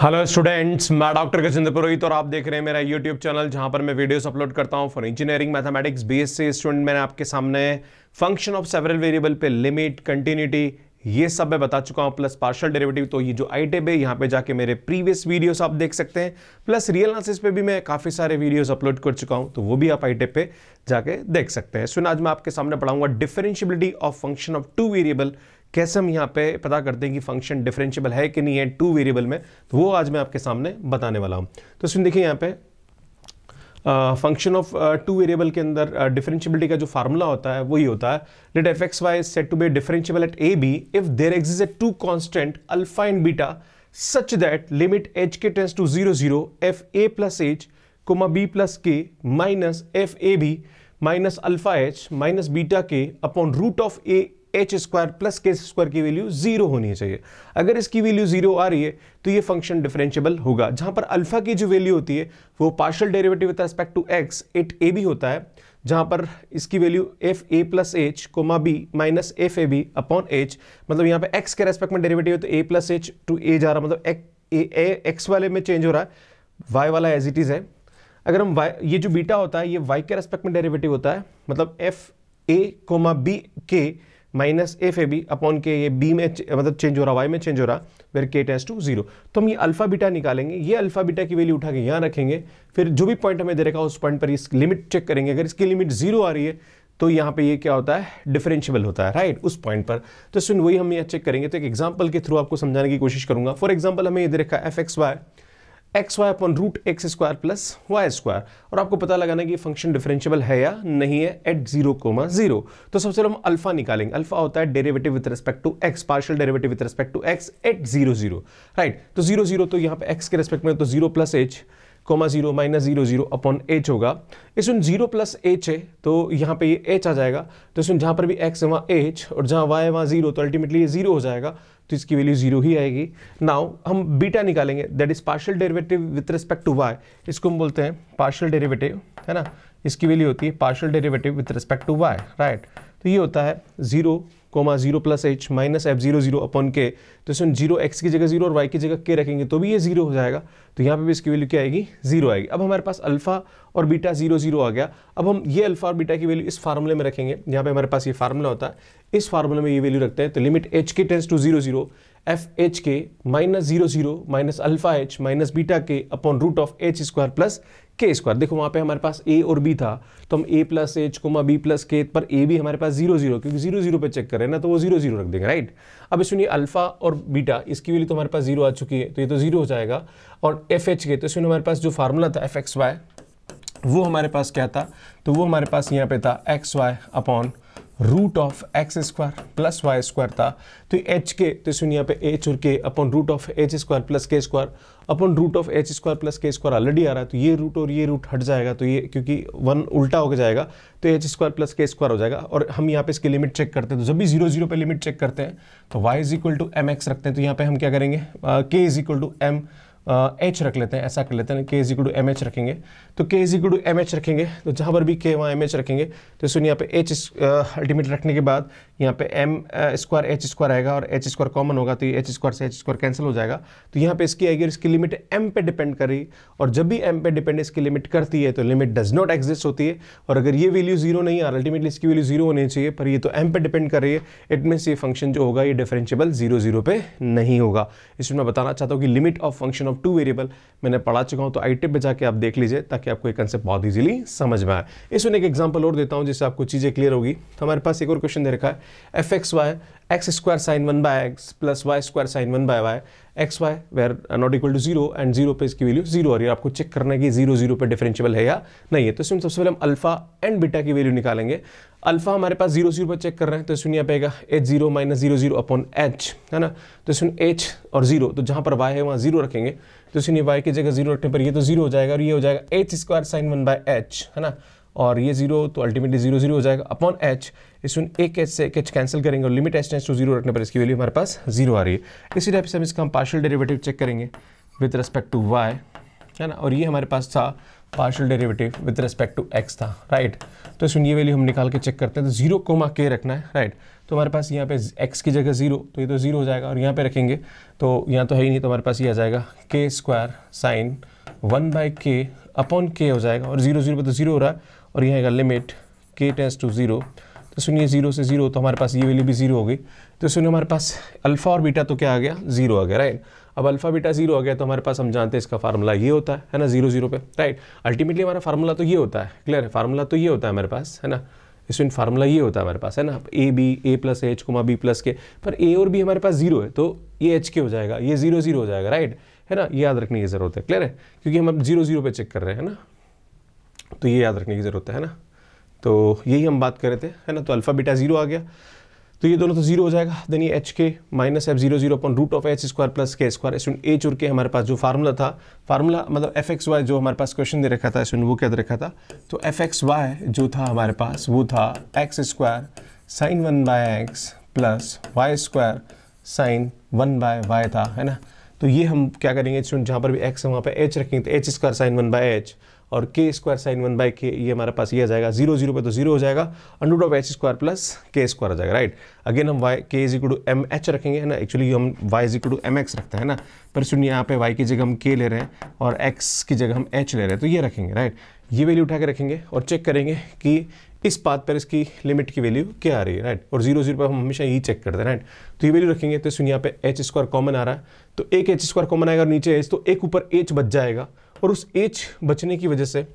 hello students मैं doctor Gajendra Purohit और आप देख रहे हैं मेरा यूट्यूब चैनल जहां पर मैं वीडियोस अपलोड करता हूं for engineering mathematics BSc student मैंने आपके सामने फंक्शन ऑफ सेवरल वेरिएबल पे लिमिट कंटिन्यूटी ये सब मैं बता चुका हूं प्लस पार्शियल डेरिवेटिव तो ये जो आई टेब है यहाँ पे जाके मेरे प्रीवियस वीडियोस आप देख सकते हैं प्लस रियल एनालिसिस पे भी मैं काफ़ी सारे वीडियोस अपलोड कर चुका हूं तो वो भी आप आई टेब पे जाके देख सकते हैं सुन आज मैं आपके सामने पढ़ाऊंगा differentiability of function of two variable कैसे हम यहाँ पे पता करते हैं कि फंक्शन डिफरेंशियबल है कि नहीं है टू वेरिएबल में तो वो आज मैं आपके सामने बताने वाला हूँ तो इसमें देखिए यहाँ पे फंक्शन ऑफ टू वेरिएबल के अंदर डिफरेंशियबिलिटी uh, का जो फार्मूला होता है वही होता है let f x y set to be differentiable at a b if there exist at two constant alpha and beta such that limit h k tends to zero zero f a plus h comma b plus k minus f a b minus alpha h minus beta k upon root of a h square plus के square की value zero होनी चाहिए अगर इसकी value zero आ रही है तो ये फंक्शन डिफरेंशियबल होगा जहां पर अल्फा की जो वैल्यू होती है वो partial derivative with respect to x at a b होता है जहां पर इसकी value f a plus h comma b minus f a b upon h मतलब यहाँ पे एक्स के रेस्पेक्ट में डेरिवेटिव तो a plus h to a जा रहा मतलब एक्स वाले में चेंज हो रहा है वाई वाला एज इट इज़ है अगर हम वाई ये जो बीटा होता है ये वाई के रेस्पेक्ट में डेरिवेटिव होता है मतलब f a comma b k minus f a b upon k ये बी में मतलब चेंज हो रहा वाई में चेंज हो रहा वेर के टेंस टू जीरो तो हम ये अल्फा बीटा निकालेंगे ये अल्फा बीटा की वैल्यू उठा के यहाँ रखेंगे फिर जो भी पॉइंट हमें दे रखा उस पॉइंट पर इस लिमिट चेक करेंगे अगर इसकी लिमिट जीरो आ रही है तो यहाँ पे ये क्या होता है डिफरेंशियबल होता है राइट उस पॉइंट पर तो सुन वही हम यहाँ चेक करेंगे तो एक एग्जाम्पल के थ्रू आपको समझाने की कोशिश करूंगा फॉर एग्जाम्पल हमें ये दे रखा है f x y x y upon root x square plus Y square और आपको पता लगाना कि फंक्शन डिफरेंशियबल है या नहीं है एट जीरो कोमा जीरो तो सबसे पहले हम अल्फा निकालेंगे अल्फा होता है derivative with respect to x partial derivative with respect to x at zero zero right तो जीरो जीरो तो यहाँ पे एक्स के रिस्पेक्ट में तो zero plus h comma zero minus zero zero upon h होगा इसमें जीरो प्लस एच है तो यहाँ पे ये एच आ जाएगा तो इसमें जहाँ पर भी एक्स है वहाँ एच और जहाँ वाई है वहाँ जीरो तो अल्टीमेटली ये जीरो हो जाएगा तो इसकी वैल्यू जीरो ही आएगी नाउ हम बीटा निकालेंगे that is partial derivative with respect to y इसको हम बोलते हैं पार्शियल डेरिवेटिव है ना इसकी वैल्यू होती है partial derivative with respect to y right तो ये होता है zero comma zero plus h minus F zero zero upon k तो इसमें जीरो एक्स की जगह जीरो और वाई की जगह के रखेंगे तो भी ये जीरो हो जाएगा तो यहाँ पे भी इसकी वैल्यू क्या आएगी जीरो आएगी अब हमारे पास अल्फा और बीटा जीरो जीरो आ गया अब हम ये अल्फा और बीटा की वैल्यू इस फार्मूले में रखेंगे यहाँ पे हमारे पास ये फार्मूला होता है इस फार्मूले में ये वैल्यू रखते हैं तो limit h k tends to zero zero f h के minus zero zero minus alpha h minus beta k upon root of H square plus के स्क्वायर देखो वहाँ पे हमारे पास ए और बी था तो हम a plus h comma b plus k पर ए भी हमारे पास जीरो जीरो क्योंकि जीरो जीरो पे चेक करें ना तो वो जीरो जीरो रख देंगे राइट अब सुनिए अल्फा और बीटा इसकी वैल्यू तो हमारे पास जीरो आ चुकी है तो ये तो जीरो हो जाएगा और एफ एच के तो इसमें हमारे पास जो फार्मूला था एफ एक्स वाई वो हमारे पास क्या था तो वो हमारे पास यहाँ पे था x y upon root of x square plus Y square था तो एच के तो सुनिए यहाँ पे एच और k upon root of H square plus के square upon root of H square plus के स्क्वायर ऑलरेडी आ रहा है तो ये रूट और ये रूट हट जाएगा तो ये क्योंकि वन उल्टा होकर जाएगा तो एच स्क्वायर प्लस के स्क्वायर हो जाएगा और हम यहाँ पे इसकी लिमिट चेक करते हैं तो जब भी जीरो जीरो पर लिमिट चेक करते हैं तो y is equal to M x रखते हैं तो यहाँ पे हम क्या करेंगे k is equal to M h रख लेते हैं ऐसा कर लेते हैं k is equal to M H रखेंगे तो k is equal to M H रखेंगे तो जहाँ पर भी के वहाँ एम एच रखेंगे तो सुनिए यहाँ पे एच अल्टीमेट रखने के बाद यहाँ पे एम स्क्वायर एच स्क्वायर आएगा और एच स्क्वायर कॉमन होगा तो ये एच स्क्वायर से एच स्क्वायर कैंसिल हो जाएगा तो यहाँ पे इसकी आएगी और इसकी लिमिट एम पे डिपेंड कर रही और जब भी एम पे डिपेंड इसकी लिमिट करती है तो लिमिट डज नॉट एग्जिस्ट होती है और अगर ये वैल्यू जीरो नहीं आ रहा अल्टीमेटली इसकी वैल्यू जीरो होनी चाहिए पर ये तो एम पे डिपेंड कर रही है इट मीनस ये फंक्शन जो होगा ये डिफरेंशियबल जीरो जीरो पे नहीं होगा इसमें मैं बताना चाहता हूँ कि limit of function of two variable मैंने पढ़ा चुका हूँ तो आई टिप पर जाके आप देख लीजिए ताकि आपको एक कंसेप्ट बहुत ईजिली समझ में आए इसमें एक एग्जाम्पल और देता हूँ जिससे आपको चीज़ें क्लियर होगी तो हमारे पास एक और क्वेश्चन दे रखा है f x y x square sine one by x plus Y square sine one by y x y where not equal to zero and zero पे इसकी वैल्यू जीरो आ रही है आपको चेक करना है कि जीरो जीरो पे डिफरेंशियबल है या नहीं है तो इसमें सबसे पहले हम अल्फा एंड बीटा की वैल्यू निकालेंगे अल्फा हमारे पास जीरो जीरो पर चेक कर रहे हैं तो इसमें यहाँ पेगा h zero minus zero zero upon h है ना तो इसमें एच और जीरो तो जहाँ पर वाई है वहाँ जीरो रखेंगे तो इसमें वाई की जगह जीरो रखने पर ये तो जीरो हो जाएगा और ये हो जाएगा h square sine one by h है ना और ये जीरो तो अल्टीमेटली जीरो जीरो हो जाएगा अपॉन एच इसमें एक एच से एक एच कैंसिल करेंगे और limit h tends to zero रखने पर इसकी वैल्यू हमारे पास जीरो आ रही है इसी टाइप से हम इसका हम पार्शियल डेरिवेटिव चेक करेंगे विथ रेस्पेक्ट टू वाई है ना और ये हमारे पास था partial derivative with respect to x था राइट तो इसमें ये वैल्यू हम निकाल के चेक करते हैं तो जीरो कोमा के रखना है राइट तो हमारे पास यहाँ पे एक्स की जगह जीरो तो ये तो जीरो हो जाएगा और यहाँ पे रखेंगे तो यहाँ तो है ही नहीं तो हमारे पास ये आ जाएगा k square sine one by k upon k हो जाएगा और जीरो जीरो पर तो जीरो हो रहा है और यह है लिमिट के टेंस टू ज़ीरो तो सुनिए ज़ीरो से ज़ीरो तो हमारे पास ये वैल्यू भी ज़ीरो हो गई तो सुनिए हमारे पास अल्फ़ा और बीटा तो क्या आ गया ज़ीरो आ गया राइट अब अल्फ़ा बीटा ज़ीरो आ गया तो हमारे पास हम जानते हैं इसका फार्मूला ये होता है है ना ज़ीरो ज़ीरो पे राइट अल्टीमेटली हमारा फार्मूला तो ये होता है क्लियर है फार्मूला तो ये होता है हमारे पास है ना इसमें फार्मूला ये होता है हमारे पास है ना a b a plus h comma b plus k पर ए और बी हमारे पास जीरो है तो ये एच के हो जाएगा ये जीरो जीरो हो जाएगा राइट है ना याद रखने की ज़रूरत है क्लियर है क्योंकि हम अब जीरो जीरो पे चेक कर रहे हैं ना तो ये याद रखने की ज़रूरत है ना तो यही हम बात कर रहे थे है ना तो अल्फ़ा बीटा ज़ीरो आ गया तो ये दोनों तो जीरो हो जाएगा देन ये एच के minus F zero zero upon root of H square plus के स्क्वायर इसमें एच और के हमारे पास जो फार्मूला था फार्मूला मतलब एफ एक्स वाई जो हमारे पास क्वेश्चन दे रखा था इसमें वो क्या दे रखा था तो एफ एक्स वाई जो था हमारे पास वो था X square sine one by x plus Y square sine one by Y था है ना तो ये हम क्या करेंगे जहाँ पर भी एक्स है वहाँ पर एच रखेंगे तो H square sine one by H और K square sine one by के ये हमारे पास ये आ जाएगा जीरो जीरो पे तो जीरो हो जाएगा under of H square plus के स्क्वायर आ जाएगा राइट अगेन हम Y K is equal to M H रखेंगे है ना एक्चुअली हम Y is equal to M x रखते हैं ना पर सुनिए यहाँ पे वाई की जगह हम के ले रहे हैं और एक्स की जगह हम एच ले रहे हैं तो ये रखेंगे राइट ये वैल्यू उठा के रखेंगे और चेक करेंगे कि इस बात पर इसकी लिमिट की वैल्यू क्या आ रही है राइट और जीरो जीरो पर हम हमेशा यही चेक करते हैं राइट तो ये वैल्यू रखेंगे तो सुनिए यहाँ पे एच स्क्वायर कॉमन आ रहा है तो एक एच स्क्वायर कॉमन आएगा और नीचे एच तो एक ऊपर एच बच जाएगा और उस एच बचने की वजह से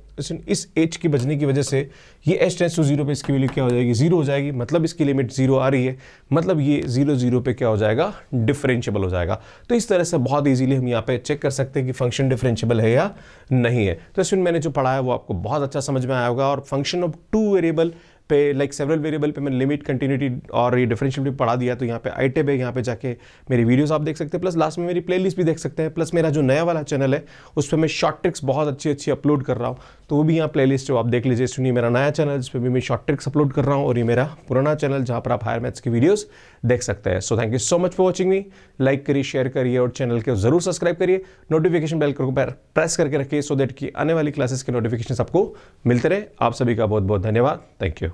इस एच की बचने की वजह से ये एच टेंस टू जीरो पे इसकी वैल्यू क्या हो जाएगी जीरो हो जाएगी मतलब इसकी लिमिट जीरो आ रही है मतलब ये जीरो जीरो पे क्या हो जाएगा डिफरेंशियबल हो जाएगा तो इस तरह से बहुत इजीली हम यहाँ पे चेक कर सकते हैं कि फंक्शन डिफरेंशियबल है या नहीं है तो इसमें मैंने जो पढ़ा है वो आपको बहुत अच्छा समझ में आया होगा और फंक्शन ऑफ टू वेरिएबल पे लाइक सेवरल वेरिएबल पे मैंने लिमिट कंटिन्यूटी और ये डिफरेंशियबिलिटी पढ़ा दिया तो यहाँ पे आई टेब है यहाँ पे जाके मेरी वीडियोस आप देख सकते हैं प्लस लास्ट में मेरी प्लेलिस्ट भी देख सकते हैं प्लस मेरा जो नया वाला चैनल है उस पर मैं शॉर्ट ट्रिक्स बहुत अच्छी अच्छी अपलोड कर रहा हूँ तो वो भी यहाँ प्ले लिस्ट आप देख लीजिए सुनिए मेरा नया चैनल जिस पर भी मैं शॉर्ट ट्रिक्स अपलोड कर रहा हूँ और ये मेरा पुराना चैनल जहाँ पर आप हायर मैथ्स की वीडियोज़ देख सकते हैं so thank you so much for watching me like करिए शेयर करिए और चैनल के जरूर सब्सक्राइब करिए नोटिफिकेशन बेल को प्रेस करके रखिए सो देट की आने वाली क्लासेस के नोटिफिकेशन आपको मिलते रहे आप सभी का बहुत बहुत धन्यवाद थैंक यू